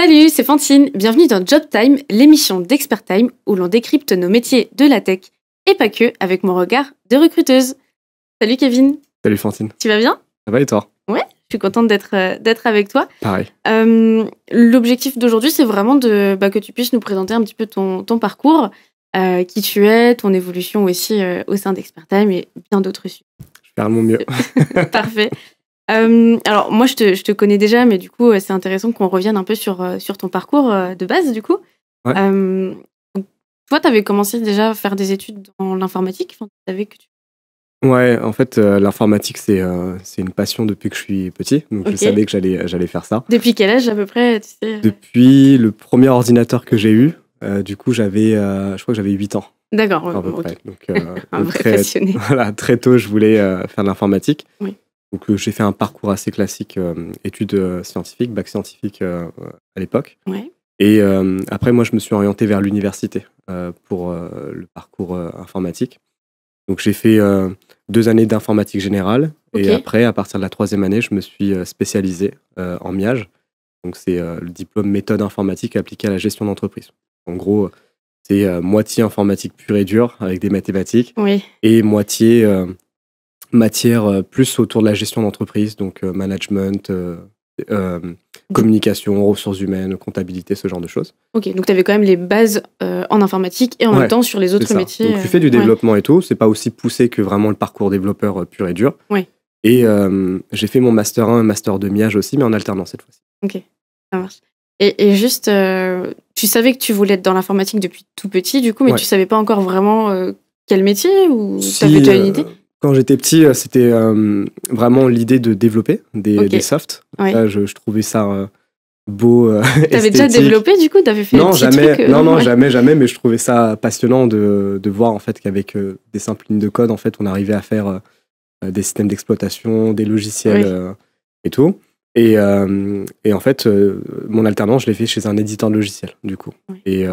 Salut, c'est Fantine, bienvenue dans Job Time, l'émission d'Expert Time où l'on décrypte nos métiers de la tech et pas que avec mon regard de recruteuse. Salut Kevin. Salut Fantine. Tu vas bien Ça va et toi Ouais, je suis contente d'être euh, avec toi. Pareil. Euh, l'objectif d'aujourd'hui, c'est vraiment de, bah, que tu puisses nous présenter un petit peu ton, parcours, euh, qui tu es, ton évolution aussi au sein d'Expert Time et bien d'autres sujets. Je vais mon mieux. Parfait. Euh, alors moi je te, connais déjà, mais du coup euh, c'est intéressant qu'on revienne un peu sur, euh, sur ton parcours de base du coup. toi, tu avais commencé déjà à faire des études dans l'informatique enfin, que Ouais, en fait, l'informatique, c'est une passion depuis que je suis petit. Donc, je savais que j'allais faire ça. Depuis quel âge, à peu près Depuis le premier ordinateur que j'ai eu. du coup, j'avais, je crois que j'avais 8 ans. D'accord, Donc, Voilà, très tôt, je voulais faire de l'informatique. Oui. Donc euh, j'ai fait un parcours assez classique, euh, études euh, scientifiques, bac scientifique à l'époque. Et après, moi, je me suis orienté vers l'université pour le parcours informatique. Donc j'ai fait deux années d'informatique générale et après, à partir de la troisième année, je me suis spécialisé en MIAGE. Donc c'est le diplôme méthode informatique appliquée à la gestion d'entreprise. En gros, c'est moitié informatique pure et dure avec des mathématiques oui. et moitié Matière euh, plus autour de la gestion d'entreprise, donc euh, management, euh, communication, ressources humaines, comptabilité, ce genre de choses. Ok, donc tu avais quand même les bases en informatique et en même temps sur les autres métiers. Donc tu fais du développement et tout, c'est pas aussi poussé que vraiment le parcours développeur pur et dur. Ouais. Et j'ai fait mon master 1 et master 2 miage aussi, mais en alternance cette fois-ci. Ok, ça marche. Et, et juste, tu savais que tu voulais être dans l'informatique depuis tout petit, du coup, mais tu savais pas encore vraiment quel métier ou si, déjà une idée quand j'étais petit, euh, c'était euh, vraiment l'idée de développer des, softs. je, trouvais ça euh, beau. Tu avais déjà développé du coup T'avais fait non, jamais, non, non, jamais, jamais. Mais je trouvais ça passionnant de, de voir en fait qu'avec des simples lignes de code, en fait, on arrivait à faire des systèmes d'exploitation, des logiciels et tout. Et, et en fait, mon alternance, je l'ai fait chez un éditeur de logiciels du coup. Et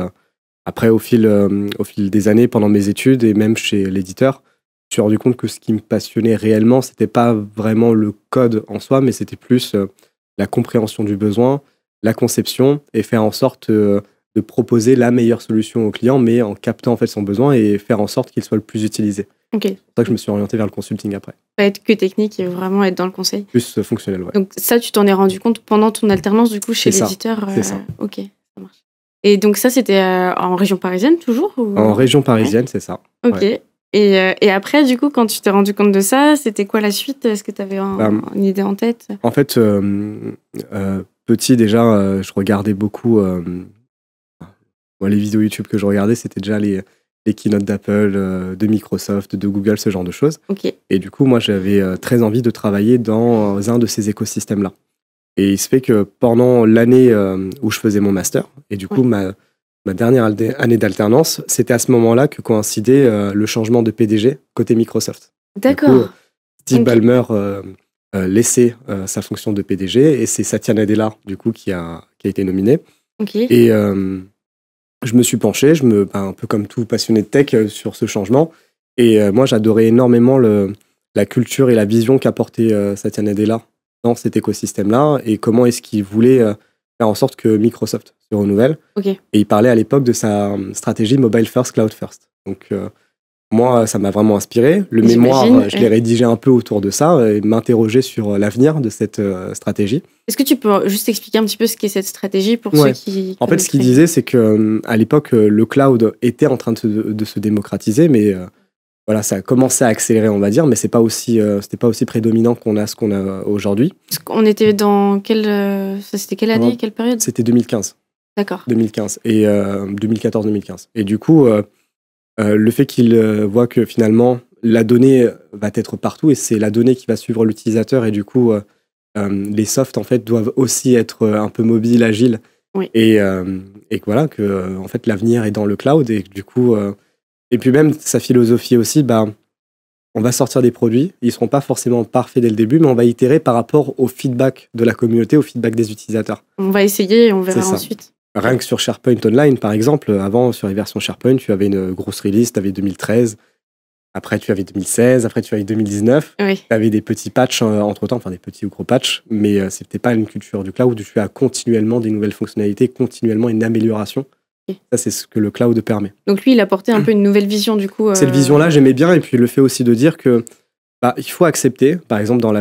après, au fil, au fil des années, pendant mes études et même chez l'éditeur suis rendu compte que ce qui me passionnait réellement, c'était pas vraiment le code en soi, mais c'était plus euh, la compréhension du besoin, la conception et faire en sorte euh, de proposer la meilleure solution au client, mais en captant en fait son besoin et faire en sorte qu'il soit le plus utilisé. Okay. C'est pour ça que je me suis orienté vers le consulting après. Pas être que technique et vraiment être dans le conseil. Plus euh, fonctionnel, ouais. Donc ça, tu t'en es rendu compte pendant ton alternance du coup chez l'éditeur. C'est ça. Ok, ça marche. Et donc ça, c'était en région parisienne toujours En région parisienne, c'est ça. Ok. Euh, et, après, du coup, quand tu t'es rendu compte de ça, c'était quoi la suite Est-ce que tu avais bah, une idée en tête En fait, euh, euh, petit déjà, je regardais beaucoup. les vidéos YouTube que je regardais, c'était déjà les, les keynotes d'Apple, de Microsoft, de Google, ce genre de choses. Et du coup, moi, j'avais très envie de travailler dans un de ces écosystèmes-là. Et il se fait que pendant l'année où je faisais mon master, et du coup, ma, ma dernière année d'alternance, c'était à ce moment-là que coïncidait euh, le changement de PDG côté Microsoft. D'accord. Steve Ballmer euh, euh, laissait sa fonction de PDG et c'est Satya Nadella, du coup, qui a, qui a été nominé. Ok. Et je me suis penché, je me, ben, un peu comme tout passionné de tech, sur ce changement. Et moi, j'adorais énormément le, la culture et la vision qu'apportait Satya Nadella dans cet écosystème-là et comment est-ce qu'il voulait faire en sorte que Microsoft se renouvelle. Et il parlait à l'époque de sa euh, stratégie mobile first, cloud first. Donc, euh, moi, ça m'a vraiment inspiré. Le mémoire, euh, je l'ai rédigé un peu autour de ça et m'interroger sur l'avenir de cette stratégie. Est-ce que tu peux juste expliquer un petit peu ce qu'est cette stratégie pour ceux qui. En fait, ce qu'il disait, c'est que à l'époque, le cloud était en train de se, démocratiser, mais voilà, ça a commencé à accélérer, on va dire, mais c'est pas aussi, euh, c'était pas aussi prédominant qu'on a ce qu'on a aujourd'hui. On était dans quelle, euh, c'était quelle année, quelle période C'était 2015. D'accord. 2015 et 2014-2015. Euh, et du coup, le fait qu'il voit que finalement la donnée va être partout et c'est la donnée qui va suivre l'utilisateur et du coup, les softs en fait doivent aussi être un peu mobiles, agiles. Et, et voilà que en fait l'avenir est dans le cloud et du coup et puis même sa philosophie aussi, ben, on va sortir des produits, ils ne seront pas forcément parfaits dès le début, mais on va itérer par rapport au feedback de la communauté, au feedback des utilisateurs. On va essayer et on verra ensuite. Rien que sur SharePoint Online, par exemple, avant, sur les versions SharePoint, tu avais une grosse release, tu avais 2013, après tu avais 2016, après tu avais 2019. Tu avais des petits patchs euh, entre-temps, enfin des petits ou gros patchs, mais euh, ce n'était pas une culture du cloud où tu as continuellement des nouvelles fonctionnalités, continuellement une amélioration. Ça, c'est ce que le cloud permet. Donc lui, il apportait un peu une nouvelle vision du coup. Cette euh, vision-là, j'aimais bien. Et puis le fait aussi de dire que bah, il faut accepter, par exemple dans,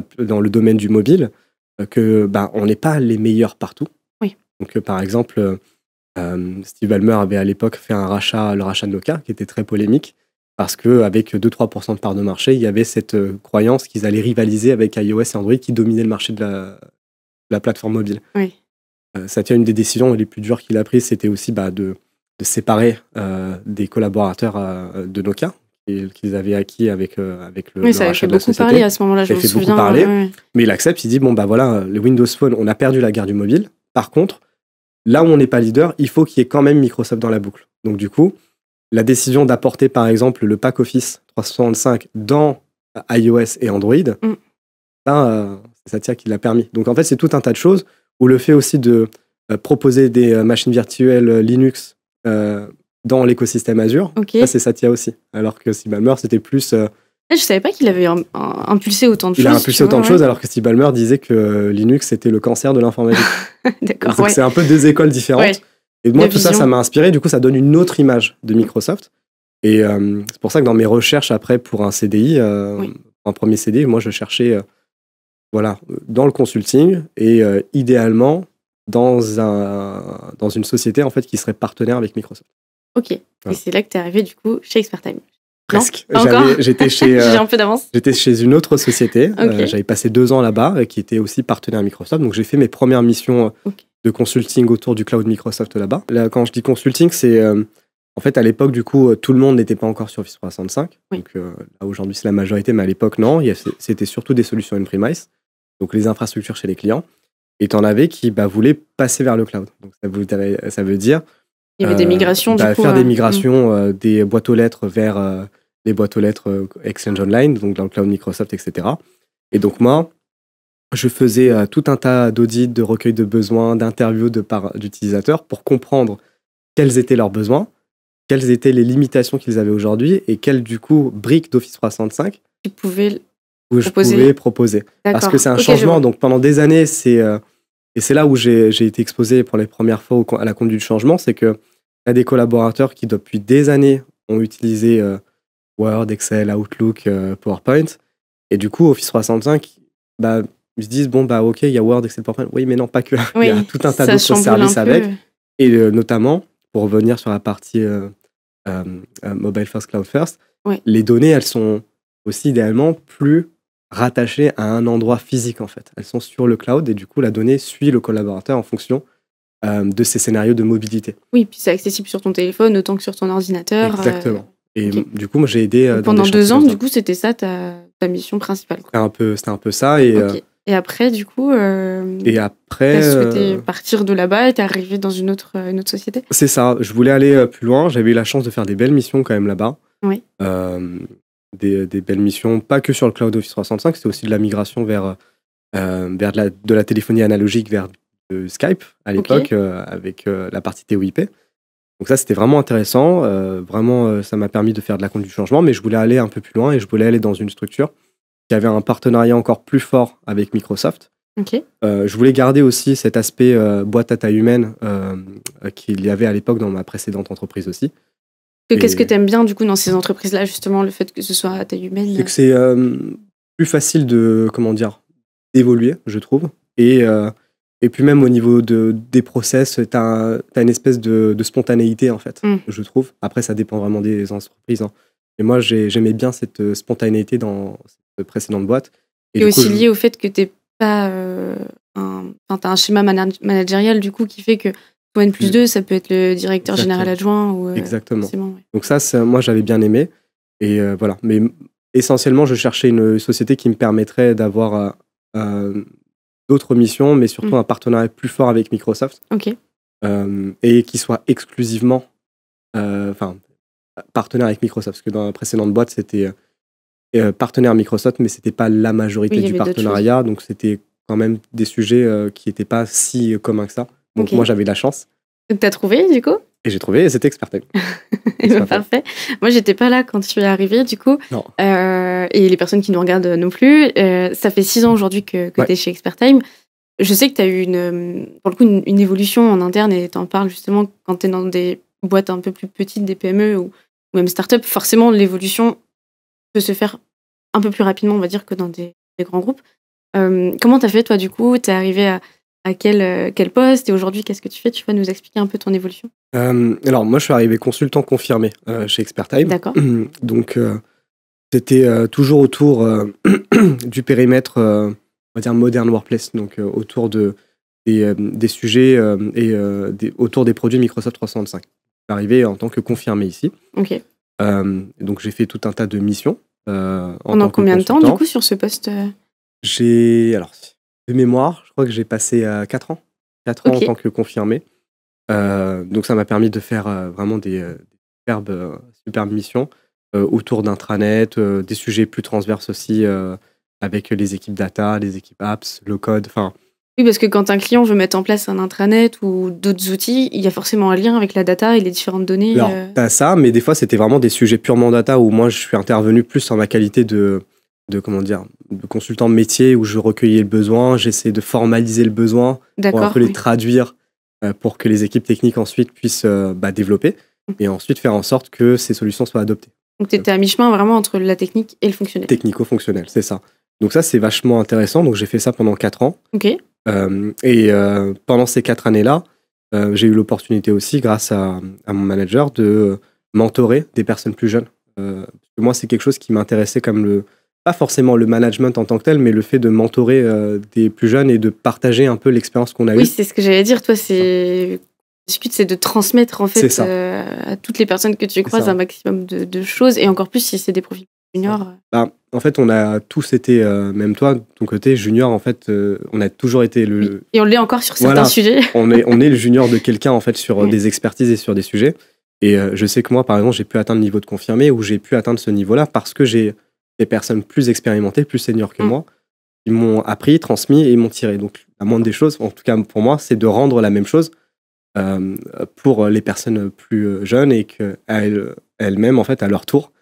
le domaine du mobile, euh, que bah, on n'est pas les meilleurs partout. Oui. Donc euh, par exemple, Steve Ballmer avait à l'époque fait un rachat, le rachat de Nokia, qui était très polémique parce que avec 2-3% de part de marché, il y avait cette croyance qu'ils allaient rivaliser avec iOS et Android qui dominaient le marché de la, la plateforme mobile. Oui. Euh, Satya, une des décisions les plus dures qu'il a prises, c'était aussi bah, de, de, séparer euh, des collaborateurs euh, de Nokia, qu'ils avaient acquis avec, avec le, oui, beaucoup parler à ce moment-là, je me Beaucoup parler, Mais il accepte, il dit, bon, bah voilà, le Windows Phone, on a perdu la guerre du mobile. Par contre, là où on n'est pas leader, il faut qu'il y ait quand même Microsoft dans la boucle. Donc du coup, la décision d'apporter, par exemple, le pack Office 365 dans iOS et Android, ça, mm. ben, c'est Satya qui l'a permis. Donc en fait, c'est tout un tas de choses ou le fait aussi de euh, proposer des euh, machines virtuelles euh, Linux dans l'écosystème Azure. Ça, c'est Satya aussi. Alors que si Balmer, c'était plus. Ah, je savais pas qu'il avait impulsé autant de choses. Il a impulsé autant de choses alors que Steve Balmer disait que Linux c'était le cancer de l'informatique. D'accord. Donc c'est un peu deux écoles différentes. Et moi, tout ça, ça m'a inspiré. Du coup, ça donne une autre image de Microsoft. Et c'est pour ça que dans mes recherches après pour un CDI, un premier CDI, moi, je cherchais voilà, dans le consulting et euh, idéalement dans, un, dans une société en fait qui serait partenaire avec Microsoft. Ok, et c'est là que tu es arrivé du coup chez Expert Time. Presque. J'étais chez, euh, un J'étais chez une autre société. Euh, j'avais passé deux ans là-bas, et qui était aussi partenaire à Microsoft. Donc j'ai fait mes premières missions de consulting autour du cloud Microsoft là-bas. Là, quand je dis consulting, c'est en fait à l'époque du coup tout le monde n'était pas encore sur Office 365. Donc là aujourd'hui c'est la majorité, mais à l'époque non. C'était surtout des solutions on-premise donc les infrastructures chez les clients, et tu en avais qui bah, voulaient passer vers le cloud. Donc ça veut, dire. Il y avait des euh, migrations, bah, Faire euh, des mm. migrations euh, des boîtes aux lettres vers les boîtes aux lettres Exchange Online, donc dans le cloud Microsoft, etc. Et donc moi, je faisais tout un tas d'audits, de recueils de besoins, d'interviews d'utilisateurs pour comprendre quels étaient leurs besoins, quelles étaient les limitations qu'ils avaient aujourd'hui et quelles, du coup, briques d'Office 365 qui pouvaient où je proposer. pouvais proposer. Parce que c'est un changement. Donc pendant des années, c'est euh, et c'est là où j'ai été exposé pour les premières fois à la conduite du changement, c'est que y a des collaborateurs qui depuis des années ont utilisé euh, Word, Excel, Outlook, euh, PowerPoint, et du coup Office 365, bah ils se disent bon bah ok il y a Word, Excel, PowerPoint, oui mais non pas que, il y a tout un tas de services avec, et notamment pour revenir sur la partie mobile first, cloud first, les données elles sont aussi idéalement plus rattachées à un endroit physique en fait. Elles sont sur le cloud et du coup la donnée suit le collaborateur en fonction euh, de ses scénarios de mobilité. Oui, puis c'est accessible sur ton téléphone autant que sur ton ordinateur. Euh, Exactement. Et du coup, moi j'ai aidé. Euh, pendant deux ans, du coup, c'était ça ta, ta, mission principale. C'était un, peu, un peu ça. Et, et après, du coup, et après, souhaité partir de là-bas et t'es arrivé dans une autre, une autre société C'est ça. Je voulais aller plus loin. J'avais eu la chance de faire des belles missions quand même là-bas. Oui. Euh, euh, des, belles missions, pas que sur le cloud Office 365, c'était aussi de la migration vers, euh, euh, de la, téléphonie analogique vers Skype à l'époque, avec la partie TOIP. Donc ça, c'était vraiment intéressant. vraiment, ça m'a permis de faire de la compte du changement, mais je voulais aller un peu plus loin et je voulais aller dans une structure qui avait un partenariat encore plus fort avec Microsoft. je voulais garder aussi cet aspect boîte à taille humaine qu'il y avait à l'époque dans ma précédente entreprise aussi. Qu'est-ce que tu aimes bien du coup dans ces entreprises-là, justement, le fait que ce soit à taille humaine C'est euh, plus facile de, comment dire, d'évoluer, je trouve. Et, euh, et puis même au niveau de, des process, tu as, une espèce de, spontanéité, en fait, mmh. je trouve. Après, ça dépend vraiment des entreprises. Hein. Et moi, j'aimais bien cette euh, spontanéité dans cette précédente boîte. Et, aussi lié au fait que tu pas un, as un schéma managérial, du coup, qui fait que point plus 2, mm. ça peut être le directeur général adjoint. Ou, euh, Exactement. Donc ça, moi, j'avais bien aimé. Et euh, voilà. Mais essentiellement, je cherchais une société qui me permettrait d'avoir euh, d'autres missions, mais surtout mm. un partenariat plus fort avec Microsoft. OK. et qui soit exclusivement, enfin, partenaire avec Microsoft. Parce que dans la précédente boîte, c'était partenaire Microsoft, mais c'était pas la majorité du partenariat. Donc c'était quand même des sujets qui n'étaient pas si communs que ça. Donc moi, j'avais de la chance. Donc t'as trouvé du coup Et j'ai trouvé et c'était Expert eh ben, Time. parfait. Moi, j'étais pas là quand tu es arrivé du coup. Non. Euh, et les personnes qui nous regardent non plus. Euh, ça fait six ans aujourd'hui que, que tu es chez Time. Je sais que tu as eu une, euh, pour le coup une, évolution en interne et tu en parles justement quand tu es dans des boîtes un peu plus petites, des PME ou, même start-up. Forcément, l'évolution peut se faire un peu plus rapidement, on va dire, que dans des, grands groupes. Euh, comment t'as fait toi du coup Tu es arrivé à à quel, euh, quel poste et aujourd'hui qu'est-ce que tu fais Tu vas nous expliquer un peu ton évolution euh, Alors moi je suis arrivé consultant confirmé euh, chez Expertime. D'accord. Donc c'était toujours autour du périmètre, on va dire modern workplace, donc autour de, des, sujets et autour des produits Microsoft 365. Je arrivé en tant que confirmé ici. Ok. donc j'ai fait tout un tas de missions. en Pendant combien de temps du coup sur ce poste J'ai alors de mémoire, je crois que j'ai passé 4 euh, ans. 4 ans en tant que confirmé. Euh, donc ça m'a permis de faire euh, vraiment des, superbes, superbes, missions autour d'intranet, des sujets plus transverses aussi avec les équipes data, les équipes apps, le code, enfin. Oui, parce que quand un client veut mettre en place un intranet ou d'autres outils, il y a forcément un lien avec la data et les différentes données. Alors, t'as ça, mais des fois, c'était vraiment des sujets purement data où moi, je suis intervenu plus en ma qualité de, de comment dire de consultant métier où je recueillais le besoin, j'essayais de formaliser le besoin pour un peu les traduire euh, pour que les équipes techniques ensuite puissent euh, bah, développer mmh. et ensuite faire en sorte que ces solutions soient adoptées. Donc tu étais à mi-chemin vraiment entre la technique et le fonctionnel. Technico-fonctionnel, c'est ça. Donc ça c'est vachement intéressant. Donc j'ai fait ça pendant 4 ans. Euh, et pendant ces 4 années-là, j'ai eu l'opportunité aussi grâce à, à, mon manager de mentorer des personnes plus jeunes. moi c'est quelque chose qui m'intéressait comme le pas forcément le management en tant que tel, mais le fait de mentorer euh, des plus jeunes et de partager un peu l'expérience qu'on a oui, eue. Oui, c'est ce que j'allais dire. Toi, c'est c'est de transmettre en fait euh, à toutes les personnes que tu croises un maximum de, choses et encore plus si c'est des profils juniors. Bah, en fait, on a tous été, euh, même toi, ton côté junior, en fait, on a toujours été le. Et on l'est encore sur certains sujets. on, est, on est le junior de quelqu'un en fait sur des expertises et sur des sujets. Et je sais que moi, par exemple, j'ai pu atteindre le niveau de confirmé ou j'ai pu atteindre ce niveau-là parce que j'ai des personnes plus expérimentées, plus seniors que mm. moi, qui m'ont appris, transmis et m'ont tiré. Donc, la moindre des choses, en tout cas pour moi, c'est de rendre la même chose euh, pour les personnes plus euh, jeunes et qu'elles elles-mêmes, en fait, à leur tour,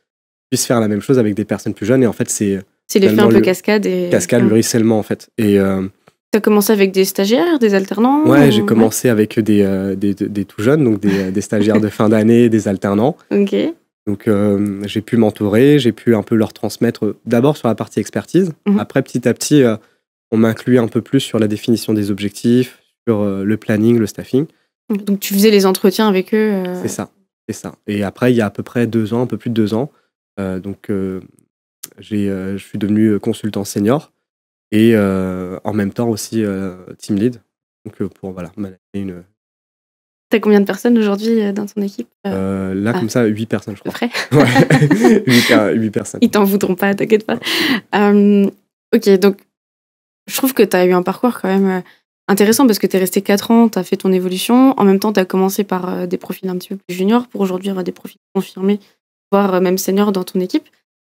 puissent faire la même chose avec des personnes plus jeunes. Et en fait, c'est. C'est l'effet un peu cascade. Et... Cascade, le ruissellement, en fait. Et. Euh, commencé avec des stagiaires, des alternants Ouais, j'ai commencé avec euh, des, des, tout jeunes, donc des, des stagiaires de fin d'année, des alternants. Ok. Donc euh, j'ai pu m'entourer, j'ai pu un peu leur transmettre euh, d'abord sur la partie expertise. Mhm. Après, petit à petit, on euh, on m'incluait un peu plus sur la définition des objectifs, sur le planning, le staffing. Donc tu faisais les entretiens avec eux C'est ça, c'est ça. Et après, il y a à peu près deux ans, un peu plus de deux ans, donc je suis devenu consultant senior et en même temps aussi team lead. Donc pour voilà, une, T'as combien de personnes aujourd'hui euh, dans ton équipe euh, euh, Là, ah, comme ça, 8 personnes, je crois. Près. ouais, 8, personnes. Ils t'en voudront pas, t'inquiète pas. ok, donc je trouve que tu as eu un parcours quand même intéressant parce que tu es resté 4 ans, tu as fait ton évolution. En même temps, tu as commencé par des profils un petit peu plus juniors pour aujourd'hui avoir des profils confirmés, voire même seniors dans ton équipe.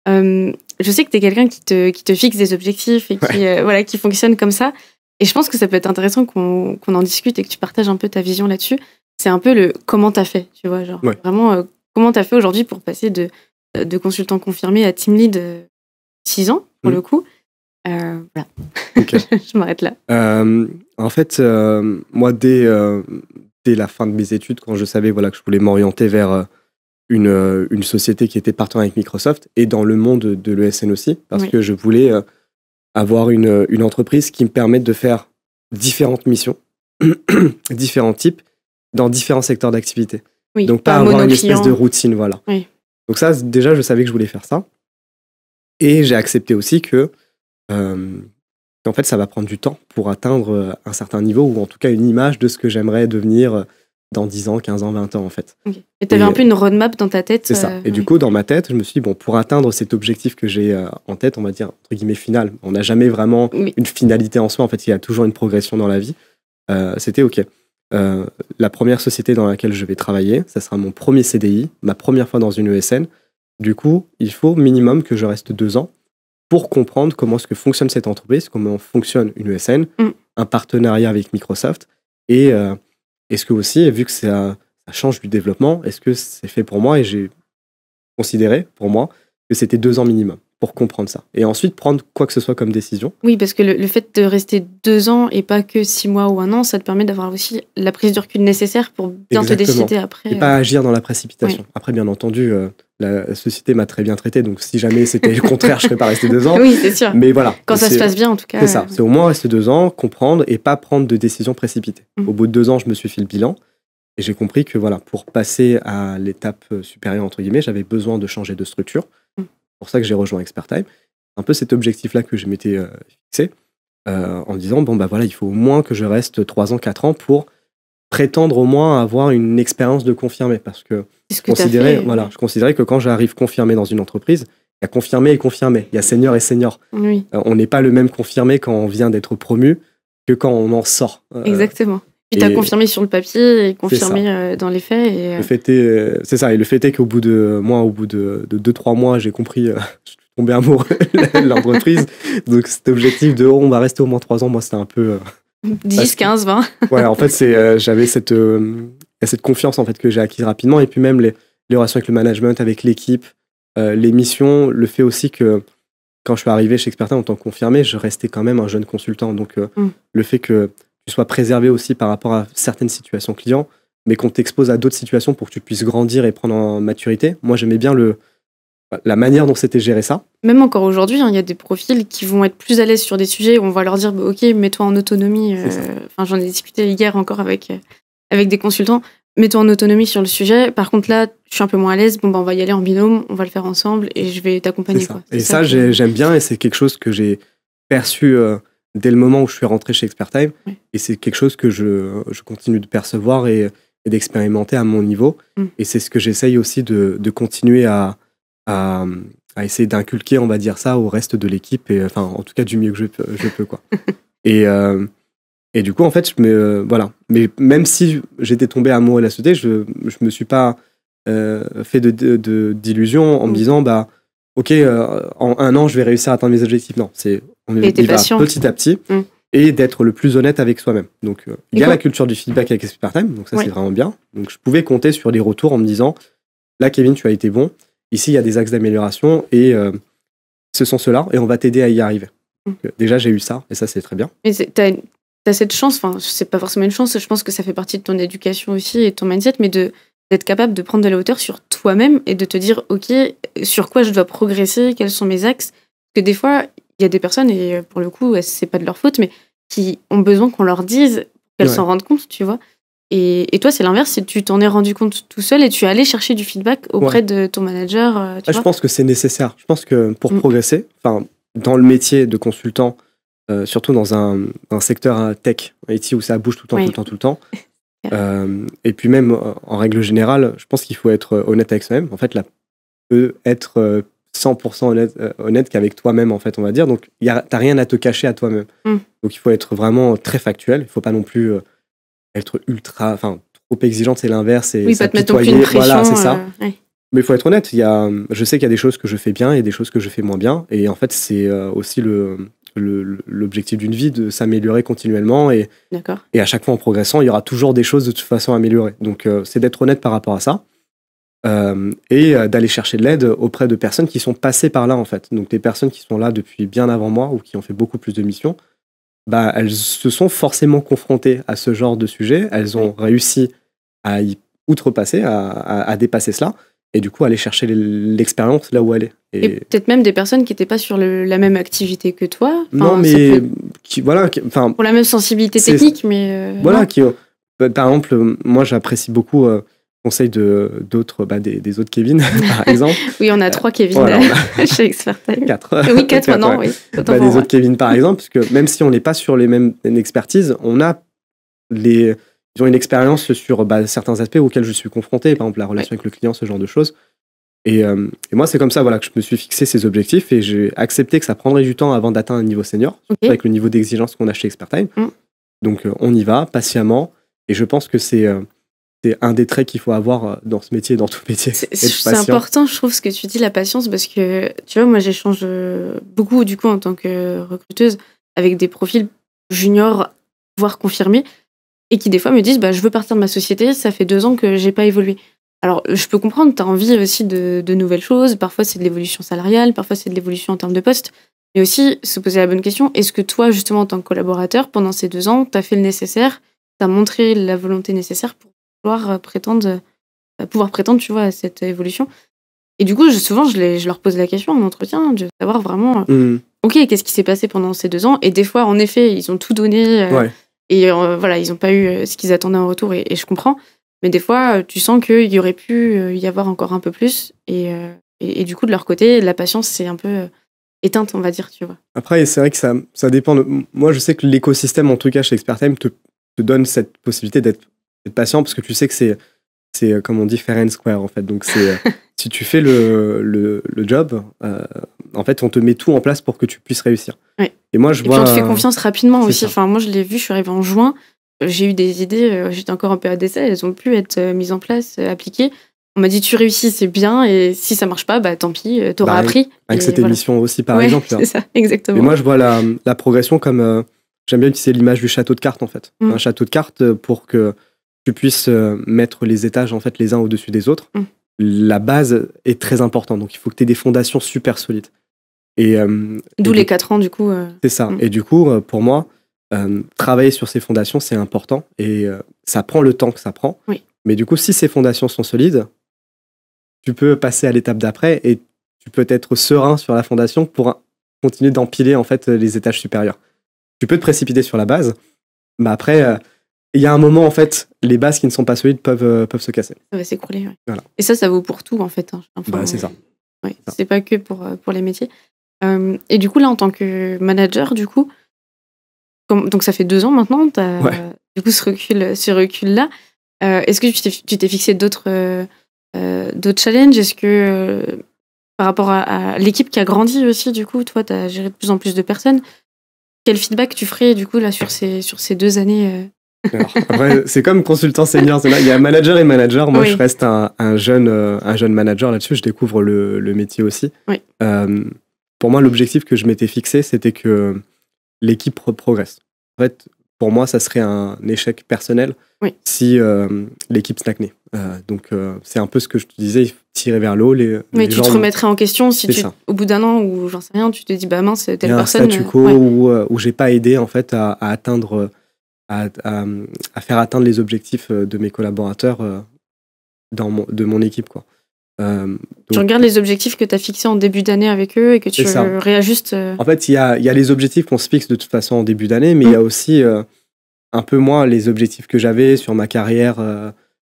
je sais que tu es quelqu'un qui te, qui te fixe des objectifs et qui, voilà, qui fonctionne comme ça. Et je pense que ça peut être intéressant qu'on en discute et que tu partages un peu ta vision là-dessus. C'est un peu le comment t'as fait, tu vois, genre vraiment comment euh, comment t'as fait aujourd'hui pour passer de, euh, de consultant confirmé à team lead 6 euh, ans, pour mm. le coup. voilà. je m'arrête là. en fait, moi, dès, la fin de mes études, quand je savais voilà, que je voulais m'orienter vers une, une, société qui était partant avec Microsoft et dans le monde de l'ESN aussi, parce que je voulais avoir une, entreprise qui me permette de faire différentes missions, différents types, dans différents secteurs d'activité. Donc, pas, avoir une espèce de routine, voilà. Donc, ça, déjà, je savais que je voulais faire ça. Et j'ai accepté aussi que, euh, en fait, ça va prendre du temps pour atteindre un certain niveau, ou en tout cas une image de ce que j'aimerais devenir dans 10 ans, 15 ans, 20 ans en fait. Et tu avais un peu une roadmap dans ta tête C'est ça. Euh, et du coup, dans ma tête, je me suis dit, bon, pour atteindre cet objectif que j'ai euh, en tête, on va dire, entre guillemets, final, on n'a jamais vraiment une finalité en soi, en fait, il y a toujours une progression dans la vie, euh, c'était OK. la première société dans laquelle je vais travailler, ça sera mon premier CDI, ma première fois dans une ESN. Du coup, il faut minimum que je reste deux ans pour comprendre comment est-ce que fonctionne cette entreprise, comment fonctionne une ESN, mm. un partenariat avec Microsoft et... Est-ce que aussi, vu que ça, ça change du développement, est-ce que c'est fait pour moi et j'ai considéré pour moi que c'était deux ans minimum pour comprendre ça et ensuite prendre quoi que ce soit comme décision. Oui, parce que le, fait de rester deux ans et pas que six mois ou un an, ça te permet d'avoir aussi la prise de recul nécessaire pour bien te décider après. Et euh. pas agir dans la précipitation. Après, bien entendu, euh, la société m'a très bien traité, donc si jamais c'était le contraire, je serais pas resté deux ans. Oui, c'est sûr. Mais voilà. Quand ça se passe bien, en tout cas. C'est ça. Euh, c'est au moins rester deux ans, comprendre et pas prendre de décision précipitée. Mhm. Au bout de deux ans, je me suis fait le bilan. Et j'ai compris que voilà, pour passer à l'étape supérieure, entre guillemets, j'avais besoin de changer de structure pour ça que j'ai rejoint Expert Time. Un peu cet objectif-là que je m'étais euh, fixé euh, en disant bon, bah voilà, il faut au moins que je reste 3 ans, 4 ans pour prétendre au moins avoir une expérience de confirmé. Parce que, je considérais, voilà, je considérais que quand j'arrive confirmé dans une entreprise, il y a confirmé et confirmé. Il y a senior et senior. Euh, on n'est pas le même confirmé quand on vient d'être promu que quand on en sort. Exactement. Tu t'as confirmé sur le papier et confirmé euh, dans les faits. Et... Euh, le c'est ça. Et le fait est qu'au bout de moi, au bout de 2-3 mois, j'ai compris, euh, je suis tombé amoureux de l'entreprise. Donc cet objectif de oh, on va rester au moins 3 ans, moi c'était un peu. 10, 15, 20. Voilà, en fait, c'est j'avais cette, cette confiance en fait que j'ai acquise rapidement. Et puis même les, relations avec le management, avec l'équipe, les missions, le fait aussi que quand je suis arrivé chez Expertin en tant que confirmé, je restais quand même un jeune consultant. Donc mm. le fait que tu sois préservé aussi par rapport à certaines situations clients, mais qu'on t'expose à d'autres situations pour que tu puisses grandir et prendre en maturité. Moi, j'aimais bien le, la manière dont c'était géré ça. Même encore aujourd'hui, hein, il y a des profils qui vont être plus à l'aise sur des sujets où on va leur dire bah, Ok, mets-toi en autonomie. Euh, enfin, J'en ai discuté hier encore avec, euh, avec des consultants. Mets-toi en autonomie sur le sujet. Par contre, là, je suis un peu moins à l'aise. Bon, ben, on va y aller en binôme, on va le faire ensemble et je vais t'accompagner. Et ça, j'aime bien et c'est quelque chose que j'ai perçu. Euh, dès le moment où je suis rentré chez Expert Time. Et c'est quelque chose que je, je continue de percevoir et, d'expérimenter à mon niveau. Mm. Et c'est ce que j'essaye aussi de, de continuer à, à, essayer d'inculquer, on va dire ça, au reste de l'équipe, et enfin, en tout cas, du mieux que je, peux. Quoi. et, euh, et du coup, en fait, je me, voilà. Mais même si j'étais tombé amoureux de la société, je ne me suis pas euh, fait d'illusions de, en me mm. disant, bah, ok, euh, en un an, je vais réussir à atteindre mes objectifs. Non, c'est on y va petit à petit. Mm. Et d'être le plus honnête avec soi-même. Donc, euh, il y a la culture du feedback avec Esprit donc ça, c'est vraiment bien. Donc, je pouvais compter sur les retours en me disant là, Kevin, tu as été bon. Ici, il y a des axes d'amélioration et euh, ce sont ceux-là et on va t'aider à y arriver. Mm. déjà, j'ai eu ça et ça, c'est très bien. Mais tu as cette chance, enfin, c'est pas forcément une chance, je pense que ça fait partie de ton éducation aussi et de ton mindset, mais de d'être capable de prendre de la hauteur sur toi-même et de te dire, OK, sur quoi je dois progresser, quels sont mes axes. Parce que des fois, il y a des personnes, et euh, pour le coup, c'est pas de leur faute, mais qui ont besoin qu'on leur dise, qu'elles s'en rendent compte, tu vois. Et, toi, c'est l'inverse, tu t'en es rendu compte tout seul et tu es allé chercher du feedback auprès de ton manager. Euh, ah, je pense que c'est nécessaire. Je pense que pour mm. progresser, dans le métier de consultant, euh, surtout dans un, secteur tech, IT, où ça bouge tout le temps, tout le temps, tout le temps, euh, et puis même, en règle générale, je pense qu'il faut être euh, honnête avec soi-même. En fait, là, peut être 100% euh, honnête, honnête qu'avec toi-même, en fait, on va dire. Donc, tu n'as rien à te cacher à toi-même. Mm. Donc, il faut être vraiment très factuel. Il ne faut pas non plus être ultra, enfin, trop exigeant, c'est l'inverse. Oui, pas te mettre aucune pression. Voilà, c'est ça. Mais il faut être honnête. Il y a, je sais qu'il y a des choses que je fais bien et des choses que je fais moins bien. Et en fait, c'est aussi le, l'objectif d'une vie de s'améliorer continuellement et, et à chaque fois en progressant, il y aura toujours des choses de toute façon améliorées. Donc euh, c'est d'être honnête par rapport à ça euh, et euh, d'aller chercher de l'aide auprès de personnes qui sont passées par là en fait. Donc des personnes qui sont là depuis bien avant moi ou qui ont fait beaucoup plus de missions, bah, elles se sont forcément confrontées à ce genre de sujet, elles ont réussi à y outrepasser, à, à dépasser cela et du coup aller chercher l'expérience là où elle est. Et, peut-être même des personnes qui n'étaient pas sur la même activité que toi. non, mais qui, voilà, enfin, pour la même sensibilité technique, mais euh, voilà, qui, euh, bah, par exemple, euh, moi j'apprécie beaucoup. le conseil de d'autres bah, des, autres Kevin par exemple oui on a trois Kevin chez Expert quatre oui quatre maintenant oui bah, des autres Kevin par exemple parce que même si on n'est pas sur les mêmes expertises on a les ils ont une expérience sur bah, certains aspects auxquels je suis confronté, par exemple la relation avec le client, ce genre de choses. Euh, et, moi, c'est comme ça voilà, que je me suis fixé ces objectifs et j'ai accepté que ça prendrait du temps avant d'atteindre un niveau senior, avec le niveau d'exigence qu'on a chez Expert Time. Mm. Donc euh, on y va patiemment et je pense que c'est euh, un des traits qu'il faut avoir dans ce métier, dans tout métier. C'est important, je trouve, ce que tu dis, la patience, parce que tu vois, moi j'échange beaucoup du coup en tant que recruteuse avec des profils juniors, voire confirmés et qui des fois me disent bah, je veux partir de ma société, ça fait deux ans que j'ai pas évolué. Alors je peux comprendre, tu as envie aussi de, nouvelles choses, parfois c'est de l'évolution salariale, parfois c'est de l'évolution en termes de poste, mais aussi se poser la bonne question, est-ce que toi justement en tant que collaborateur, pendant ces deux ans, tu as fait le nécessaire, tu as montré la volonté nécessaire pour pouvoir euh, prétendre, euh, pouvoir prétendre tu vois, à cette évolution et du coup, souvent, je, je, leur pose la question en entretien, de savoir vraiment, mmh. OK, qu'est-ce qui s'est passé pendant ces deux ans Et des fois, en effet, ils ont tout donné. Euh, et euh, voilà, ils n'ont pas eu euh, ce qu'ils attendaient en retour et, je comprends. Mais des fois, euh, tu sens qu'il y aurait pu y avoir encore un peu plus. Et, du coup, de leur côté, la patience, c'est un peu éteinte, on va dire, tu vois. Après, c'est vrai que ça, ça dépend. Moi, je sais que l'écosystème, en tout cas chez Expert te, te donne cette possibilité d'être patient parce que tu sais que c'est, c'est comme on dit, fair square, en fait. Donc, c'est si tu fais le, job, euh, en fait, on te met tout en place pour que tu puisses réussir. Et moi, je vois. Puis on te fait confiance rapidement aussi. Enfin, moi, je l'ai vu, je suis arrivée en juin, j'ai eu des idées, euh, j'étais encore en période d'essai, elles ont pu être euh, mises en place, appliquées. On m'a dit, tu réussis, c'est bien, et si ça marche pas, bah tant pis, tu auras bah, appris. Avec cette émission aussi, par exemple. Hein. C'est ça, exactement. Et moi, je vois la, progression comme. J'aime bien utiliser l'image du château de cartes, en fait. Mm. Un château de cartes pour que tu puisses mettre les étages, en fait, les uns au-dessus des autres. Mm la base est très importante. Donc, il faut que tu aies des fondations super solides. Et euh, D'où les 4 ans, du coup. Euh. C'est ça. Mm. Et du coup, euh, pour moi, travailler sur ces fondations, c'est important. Et ça prend le temps que ça prend. Oui. Mais du coup, si ces fondations sont solides, tu peux passer à l'étape d'après et tu peux être serein sur la fondation pour continuer d'empiler en fait les étages supérieurs. Tu peux te précipiter sur la base, mais après, il y a un moment, en fait, les bases qui ne sont pas solides peuvent, euh, peuvent se casser. Ça va s'écrouler. oui. Voilà. Et ça, ça vaut pour tout, en fait. Hein. bah, c'est ça. Euh, ouais. C'est pas que pour, euh, pour les métiers. et du coup, là, en tant que manager, du coup, comme, donc ça fait deux ans maintenant, tu as, du coup, ce recul-là. Ce recul -là, Est-ce que tu t'es fixé d'autres d'autres challenges Est-ce que par rapport à, l'équipe qui a grandi aussi, du coup, toi, tu as géré de plus en plus de personnes Quel feedback tu ferais, du coup, là, sur ces, sur ces deux années c'est comme consultant senior. Là, il y a manager et manager. Moi, je reste un, jeune, euh, un jeune manager là-dessus. Je découvre le, métier aussi. Euh, pour moi, l'objectif que je m'étais fixé, c'était que l'équipe progresse. En fait, pour moi, ça serait un échec personnel si euh, l'équipe stagnait. donc, c'est un peu ce que je te disais tirer vers le haut. Les, Mais tu te remettrais en question si au bout d'un an ou j'en sais rien, tu te dis, bah mince, telle Il y a personne. Un statu quo où, où j'ai pas aidé en fait à, à atteindre à, faire atteindre les objectifs euh, de mes collaborateurs euh, dans de mon équipe. Quoi. Euh, tu regardes les objectifs que tu as fixés en début d'année avec eux et que tu réajustes. En fait, il y a, les objectifs qu'on se fixe de toute façon en début d'année, mais il y a mm. aussi un peu moins les objectifs que j'avais sur ma carrière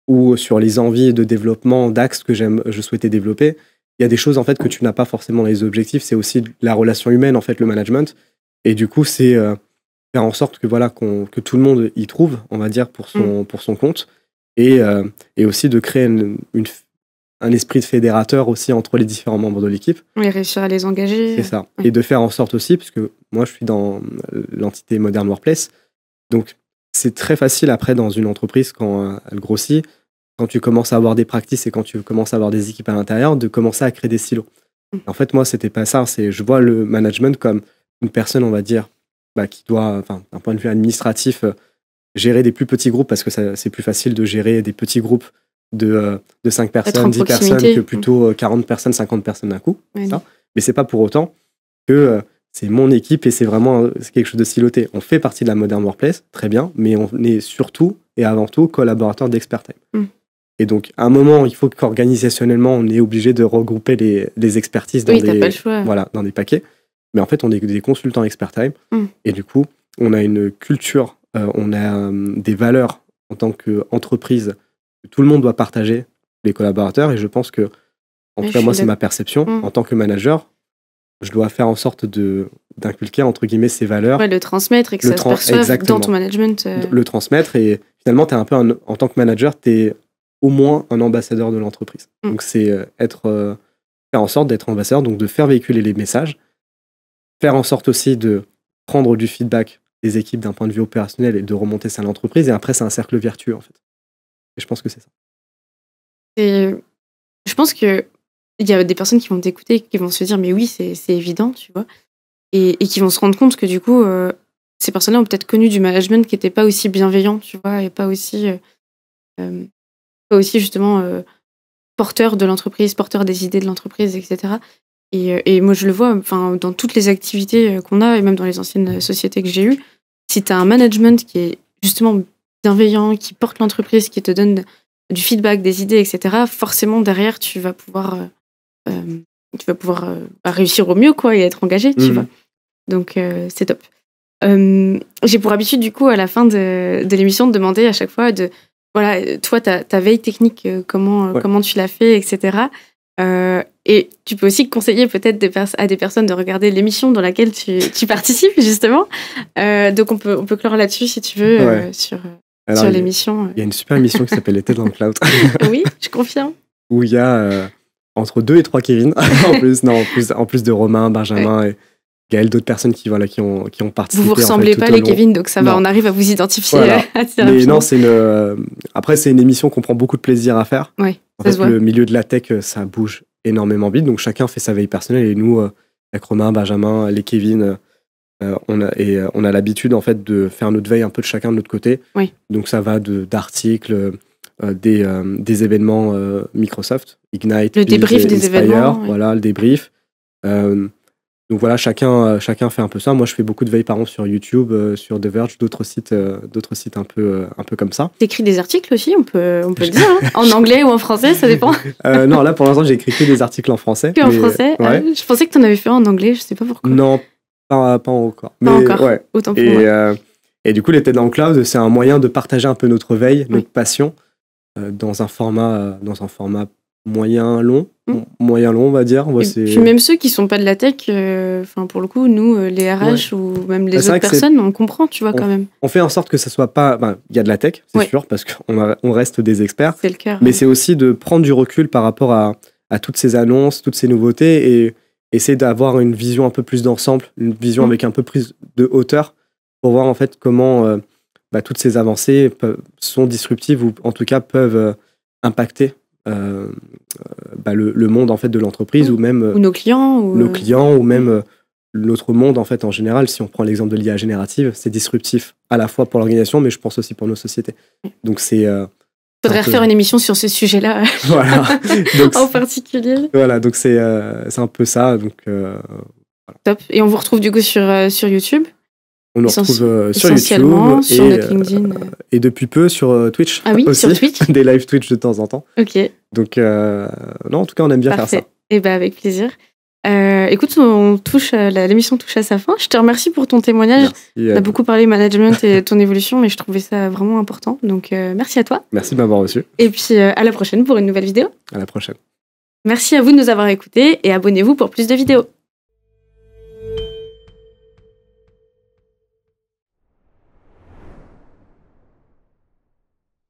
ou sur les envies de développement d'axes que je souhaitais développer. Il y a des choses en fait que mm. tu n'as pas forcément les objectifs. C'est aussi la relation humaine en fait, le management. Et du coup, c'est faire en sorte que voilà que tout le monde y trouve, on va dire, pour son, mm. pour son compte, euh, et, aussi de créer une, un esprit de fédérateur aussi entre les différents membres de l'équipe. Et réussir à les engager. C'est ça. Et de faire en sorte aussi, puisque moi je suis dans euh, l'entité Modern Workplace, donc c'est très facile après dans une entreprise quand euh, elle grossit, quand tu commences à avoir des practices et quand tu commences à avoir des équipes à l'intérieur, de commencer à créer des silos. Mm. En fait, moi, c'était pas ça. C'est, je vois le management comme une personne, on va dire, bah, qui doit, enfin, d'un point de vue administratif, euh, gérer des plus petits groupes parce que c'est plus facile de gérer des petits groupes de, euh, de 5 personnes, 10 personnes que mm. plutôt 40 euh, personnes, 50 personnes d'un coup. Mais ce Mais c'est pas pour autant que c'est mon équipe et c'est vraiment quelque chose de siloté. On fait partie de la Modern Workplace, très bien, mais on est surtout et avant tout collaborateur d'expertise. Mm. Et donc, à un moment, il faut qu'organisationnellement, on est obligé de regrouper les, les expertises dans, Voilà, dans des paquets mais en fait, on est des consultants expert time. Mm. Et du coup, on a une culture, euh, on a euh, des valeurs en tant qu'entreprise que tout le monde doit partager, les collaborateurs. Et je pense que, en tout cas, moi, c'est ma perception. Mm. En tant que manager, je dois faire en sorte de d'inculquer entre guillemets ces valeurs. le transmettre et que ça se perçoive dans ton management. Euh. Le transmettre et finalement, es un peu en tant que manager, tu es au moins un ambassadeur de l'entreprise. Mm. Donc c'est être faire en sorte d'être ambassadeur, donc de faire véhiculer les messages faire en sorte aussi de prendre du feedback des équipes d'un point de vue opérationnel et de remonter ça à l'entreprise. Et après, c'est un cercle vertueux, en fait. Et je pense que c'est ça. je pense qu'il y a des personnes qui vont t'écouter, qui vont se dire, mais oui, c'est évident, tu vois. Et, et, qui vont se rendre compte que du coup, euh, ces personnes-là ont peut-être connu du management qui n'était pas aussi bienveillant, tu vois, et pas aussi, euh, euh, pas aussi justement porteur de l'entreprise, porteur des idées de l'entreprise, etc. Euh, et, moi, je le vois enfin, dans toutes les activités euh, qu'on a, et même dans les anciennes euh, sociétés que j'ai eues, si tu as un management qui est justement bienveillant, qui porte l'entreprise, qui te donne du feedback, des idées, etc., forcément, derrière, tu vas pouvoir, tu vas pouvoir bah, réussir au mieux quoi, et être engagé, tu mhm. vois. Donc, c'est top. j'ai pour habitude, du coup, à la fin de, l'émission, de demander à chaque fois de, voilà, toi, ta, veille technique, comment, comment tu l'as fait, etc. Euh, et tu peux aussi conseiller peut-être à des personnes de regarder l'émission dans laquelle tu, participes, justement. Euh, donc, on peut, on peut clore là-dessus, si tu veux, euh, sur, euh, sur l'émission. Il y a une super émission qui s'appelle Les dans le cloud. oui, je confirme. Où il y a entre deux et trois Kevin, en, plus, non, en, plus, en plus de Romain, Benjamin et Gaël, d'autres personnes qui, voilà, qui, ont, qui ont participé. Vous ne ressemblez pas les Kevin, donc ça va, on arrive à vous identifier. Mais non, c'est après, c'est une émission qu'on prend beaucoup de plaisir à faire. Ouais, le milieu de la tech, ça bouge énormément vite. Donc chacun fait sa veille personnelle et nous, euh, avec Romain, Benjamin, les Kevin, euh, euh, on a, et on a l'habitude en fait de faire notre veille un peu de chacun de notre côté. Donc ça va d'articles, euh, des, des, événements Microsoft, Ignite, débrief des voilà le débrief. Donc voilà, chacun, euh, chacun fait un peu ça. Moi, je fais beaucoup de veille an sur YouTube, euh, sur The Verge, d'autres sites, euh, d'autres sites un peu, un peu comme ça. T'écris des articles aussi, on peut, on peut le dire, hein. en anglais ou en français, ça dépend. non, là pour l'instant, j'ai écrit que des articles en français. Que en français. je pensais que en avais fait en anglais, je sais pas pourquoi. Non, pas, encore. pas encore. Ouais. Autant pour et, moi. et du coup, les TED dans cloud, c'est un moyen de partager un peu notre veille, notre passion, dans un format, dans un format moyen long hmm. moyen long on va dire même ceux qui sont pas de la tech euh, enfin pour le coup nous euh, les RH ou même les bah, autres personnes on comprend tu vois quand même on fait en sorte que ça soit pas il y a de la tech c'est sûr parce qu'on on reste des experts le cœur, mais c'est aussi de prendre du recul par rapport à, toutes ces annonces toutes ces nouveautés et essayer d'avoir une vision un peu plus d'ensemble une vision hmm. avec un peu plus de hauteur pour voir en fait comment euh, bah, toutes ces avancées sont disruptives ou en tout cas peuvent impacter euh, euh, bah, le, monde en fait de l'entreprise ou, même euh, nos clients ou... nos clients ou même notre monde en fait en général, si on prend l'exemple de l'IA générative, c'est disruptif à la fois pour l'organisation, mais je pense aussi pour nos sociétés. Donc c'est. Faudrait refaire une émission sur ce sujet-là. en particulier. Voilà, donc c'est un peu ça. Donc, Top. Et on vous retrouve du coup sur, sur YouTube on nous retrouve euh, sur YouTube sur et, euh, LinkedIn. et depuis peu sur euh, Twitch. Ah oui, aussi, sur Twitch Des live Twitch de temps en temps. Ok. Donc, non, en tout cas, on aime bien faire ça. Et eh ben, avec plaisir. écoute, on touche l'émission touche à sa fin. Je te remercie pour ton témoignage. Merci, on a beaucoup parlé management et ton évolution, mais je trouvais ça vraiment important. Donc, merci à toi. Merci de m'avoir reçu. Et puis, à la prochaine pour une nouvelle vidéo. À la prochaine. Merci à vous de nous avoir écoutés et abonnez-vous pour plus de vidéos.